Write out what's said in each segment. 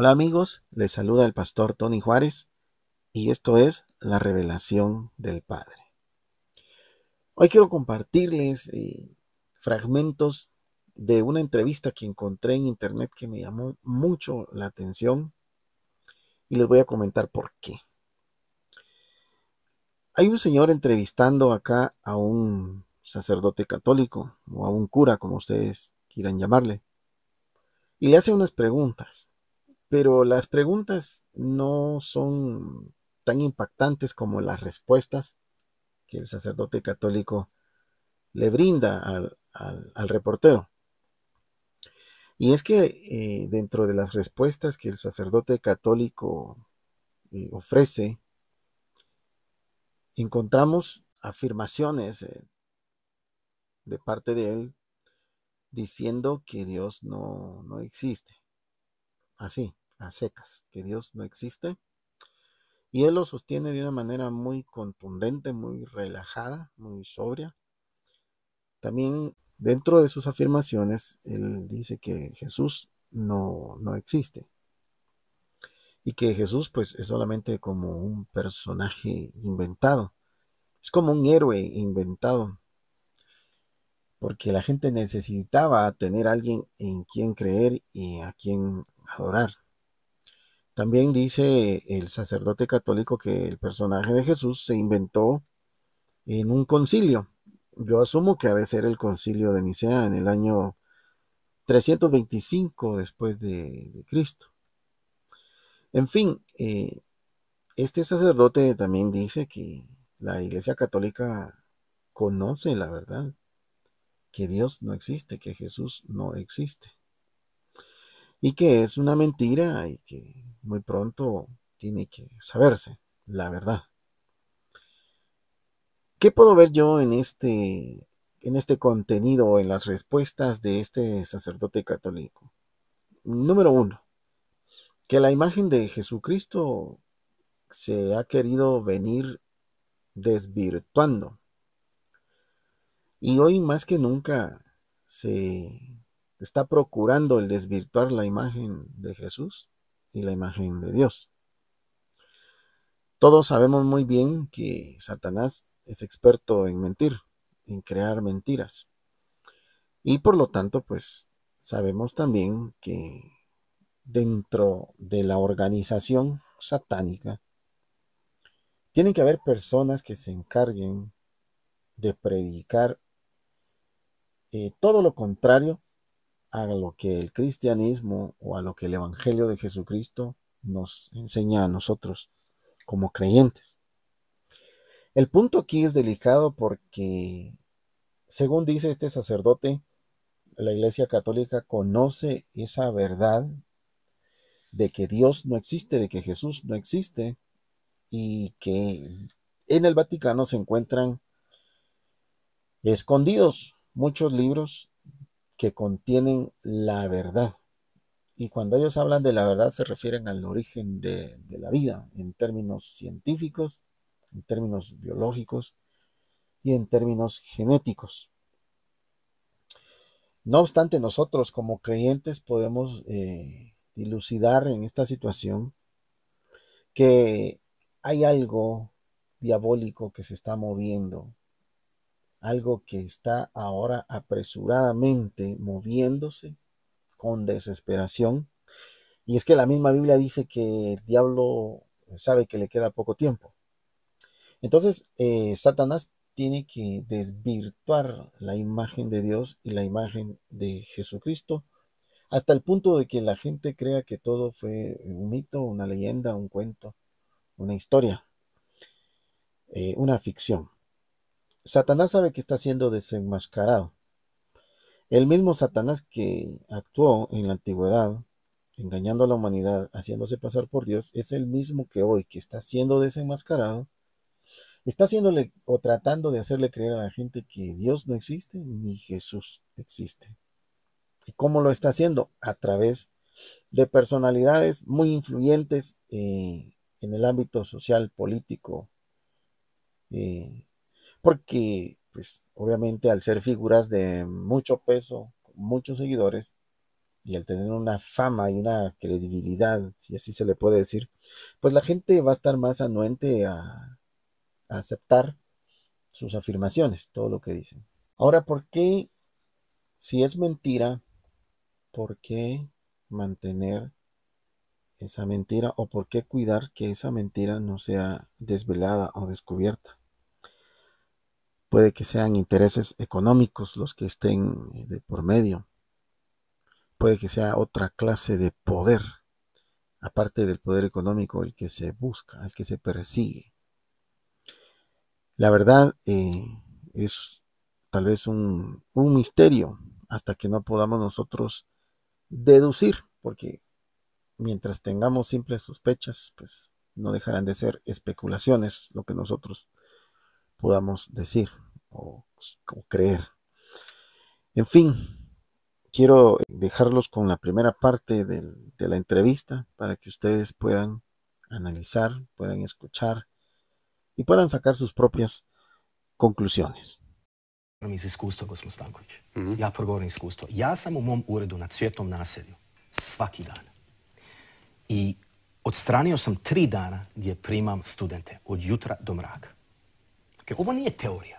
Hola amigos, les saluda el pastor Tony Juárez y esto es la revelación del Padre. Hoy quiero compartirles eh, fragmentos de una entrevista que encontré en internet que me llamó mucho la atención y les voy a comentar por qué. Hay un señor entrevistando acá a un sacerdote católico o a un cura, como ustedes quieran llamarle, y le hace unas preguntas pero las preguntas no son tan impactantes como las respuestas que el sacerdote católico le brinda al, reportero. Y es que eh, dentro de las respuestas que el sacerdote católico eh, ofrece, encontramos afirmaciones eh, de parte de él diciendo que Dios no, no existe. Así a secas, que Dios no existe. Y él lo sostiene de una manera muy contundente, muy relajada, muy sobria. También dentro de sus afirmaciones, él dice que Jesús no, no existe. Y que Jesús pues es solamente como un personaje inventado. Es como un héroe inventado. Porque la gente necesitaba tener alguien en quien creer y a quien adorar. También dice el sacerdote católico que el personaje de Jesús se inventó en un concilio. Yo asumo que ha de ser el concilio de Nicea en el año 325 después de, Cristo. En fin, eh, este sacerdote también dice que la Iglesia Católica conoce la verdad, que Dios no existe, que Jesús no existe, y que es una mentira y que muy pronto tiene que saberse, la verdad. ¿Qué puedo ver yo en este, en este contenido, en las respuestas de este sacerdote católico? Número uno, que la imagen de Jesucristo se ha querido venir desvirtuando. Y hoy más que nunca se está procurando el desvirtuar la imagen de Jesús y la imagen de Dios. Todos sabemos muy bien que Satanás es experto en mentir, en crear mentiras. Y por lo tanto, pues sabemos también que dentro de la organización satánica, tienen que haber personas que se encarguen de predicar eh, todo lo contrario a lo que el cristianismo o a lo que el Evangelio de Jesucristo nos enseña a nosotros como creyentes. El punto aquí es delicado porque, según dice este sacerdote, la Iglesia Católica conoce esa verdad de que Dios no existe, de que Jesús no existe y que en el Vaticano se encuentran escondidos muchos libros que contienen la verdad. Y cuando ellos hablan de la verdad se refieren al origen de, la vida en términos científicos, en términos biológicos y en términos genéticos. No obstante, nosotros como creyentes podemos eh, dilucidar en esta situación que hay algo diabólico que se está moviendo algo que está ahora apresuradamente moviéndose con desesperación. Y es que la misma Biblia dice que el diablo sabe que le queda poco tiempo. Entonces, eh, Satanás tiene que desvirtuar la imagen de Dios y la imagen de Jesucristo hasta el punto de que la gente crea que todo fue un mito, una leyenda, un cuento, una historia, eh, una ficción. Satanás sabe que está siendo desenmascarado. El mismo Satanás que actuó en la antigüedad, engañando a la humanidad, haciéndose pasar por Dios, es el mismo que hoy, que está siendo desenmascarado, está haciéndole o tratando de hacerle creer a la gente que Dios no existe ni Jesús existe. ¿Y cómo lo está haciendo? A través de personalidades muy influyentes eh, en el ámbito social, político, eh, porque pues obviamente al ser figuras de mucho peso, muchos seguidores, y al tener una fama y una credibilidad, si así se le puede decir, pues la gente va a estar más anuente a, a aceptar sus afirmaciones, todo lo que dicen. Ahora, ¿por qué, si es mentira, por qué mantener esa mentira o por qué cuidar que esa mentira no sea desvelada o descubierta? puede que sean intereses económicos los que estén eh, de por medio, puede que sea otra clase de poder, aparte del poder económico, el que se busca, el que se persigue. La verdad eh, es tal vez un, un misterio hasta que no podamos nosotros deducir, porque mientras tengamos simples sospechas, pues no dejarán de ser especulaciones lo que nosotros podamos decir o, o creer. En fin, quiero dejarlos con la primera parte del, de la entrevista para que ustedes puedan analizar, puedan escuchar y puedan sacar sus propias conclusiones. iz iskustva, gospod Stanković. Mm -hmm. Ja progovorim iskustvo. Ja sam u mom uredu na cvjetnom naselju svaki dan. I odstranio sam tri dana gdje primam studente od jutra do mraka. ovo nije teorija.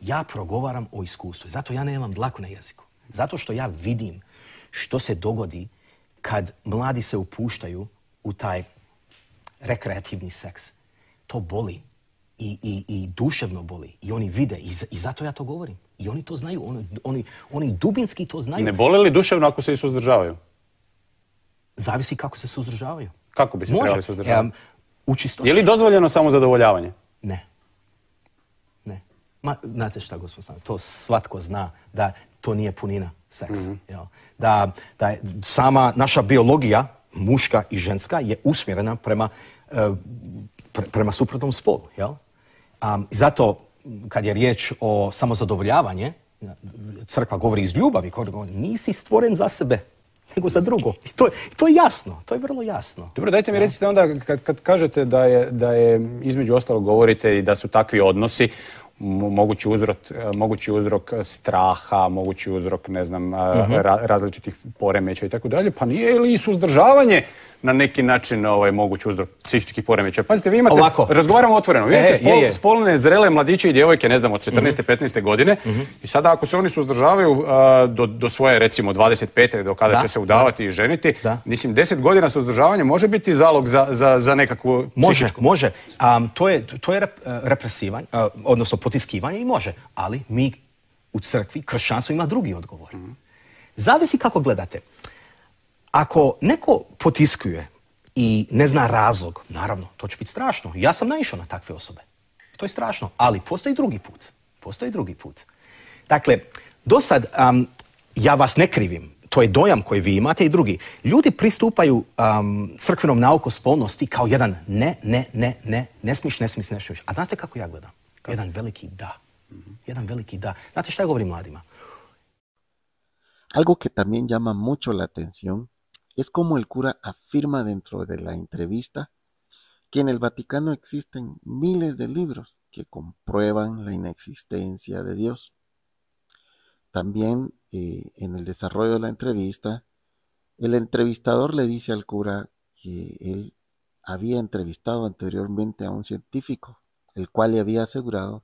Ja progovaram o iskustvu. Zato ja nemam dlaku na jeziku. Zato što ja vidim što se dogodi kad mladi se upuštaju u taj rekreativni seks. To boli. I, duševno boli. I oni vide. I, zato ja to govorim. I oni to znaju. Oni, dubinski to znaju. Ne bole li duševno ako se i suzdržavaju? Zavisi kako se suzdržavaju. Kako bi se trebali suzdržavati? je li dozvoljeno samo zadovoljavanje? Ne. Ma, znate šta, gospod to svatko zna da to nije punina seksa. Mhm. da, sama naša biologija, muška i ženska, je usmjerena prema, e, suprotnom spolu. Jel? zato, kad je riječ o samozadovoljavanje, crkva govori iz ljubavi, govori, nisi stvoren za sebe, nego za drugo. I to, je jasno, to je vrlo jasno. Dobro, dajte mi recite onda, kad, kažete da je, da je, između ostalog govorite i da su takvi odnosi, mogući uzrok, e, mogući uzrok e, straha, mogući uzrok ne znam, e, mhm. različitih poremeća i tako dalje. Pa nije ili suzdržavanje na neki način mogući ovaj, moguć uzrok psihičkih poremećaja. Pazite, vi imate, razgovaramo otvoreno, vi imate e, spolne zrele mladiće i djevojke, ne znam, od 14. Mhm. 15. godine mhm. i sada ako se oni suzdržavaju do, svoje, recimo, 25. do kada će se udavati i ženiti, da. mislim, 10 godina suzdržavanja može biti zalog za, za, nekakvu može, psihičku... Može, može. to je, to e, represivanje, e, odnosno potiskivanje i može, ali mi u crkvi, kršćanstvo ima drugi odgovor. Mhm. Zavisi kako gledate. Ako neko potiskuje i ne zna razlog, naravno, to će biti strašno. Ja sam naišao na takve osobe. To je strašno, ali postoji drugi put. Postoji drugi put. Dakle, do sad, ja vas ne krivim, to je dojam koji vi imate i drugi. Ljudi pristupaju um, crkvenom nauku spolnosti kao jedan ne, ne, ne, ne, ne smiš, ne smiš, ne A znate kako ja gledam? kao Jedan veliki da. Mhm. Jedan veliki da. Znate šta ja govorim mladima? Algo que también mucho la Es como el cura afirma dentro de la entrevista que en el Vaticano existen miles de libros que comprueban la inexistencia de Dios. También eh, en el desarrollo de la entrevista, el entrevistador le dice al cura que él había entrevistado anteriormente a un científico, el cual le había asegurado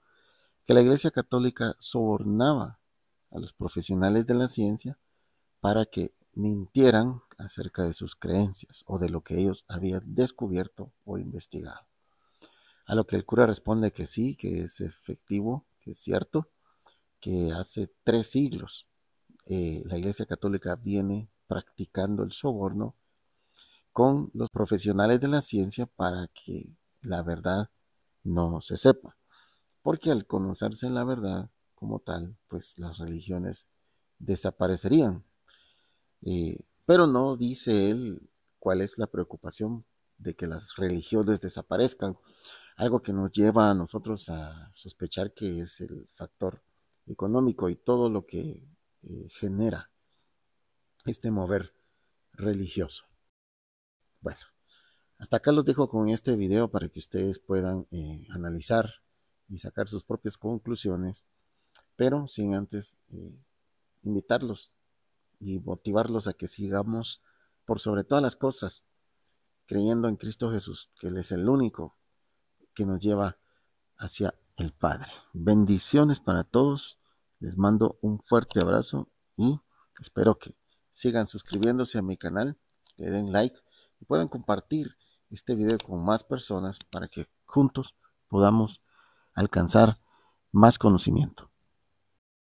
que la Iglesia Católica sobornaba a los profesionales de la ciencia para que mintieran acerca de sus creencias o de lo que ellos habían descubierto o investigado. A lo que el cura responde que sí, que es efectivo, que es cierto, que hace tres siglos eh, la Iglesia Católica viene practicando el soborno con los profesionales de la ciencia para que la verdad no se sepa. Porque al conocerse la verdad como tal, pues las religiones desaparecerían, eh, pero no dice él cuál es la preocupación de que las religiones desaparezcan, algo que nos lleva a nosotros a sospechar que es el factor económico y todo lo que eh, genera este mover religioso. Bueno, hasta acá los dejo con este video para que ustedes puedan eh, analizar y sacar sus propias conclusiones, pero sin antes invitarlos y motivarlos a que sigamos por sobre todas las cosas, creyendo en Cristo Jesús, que Él es el único que nos lleva hacia el Padre. Bendiciones para todos. Les mando un fuerte abrazo y espero que sigan suscribiéndose a mi canal, que den like y puedan compartir este video con más personas para que juntos podamos alcanzar más conocimiento.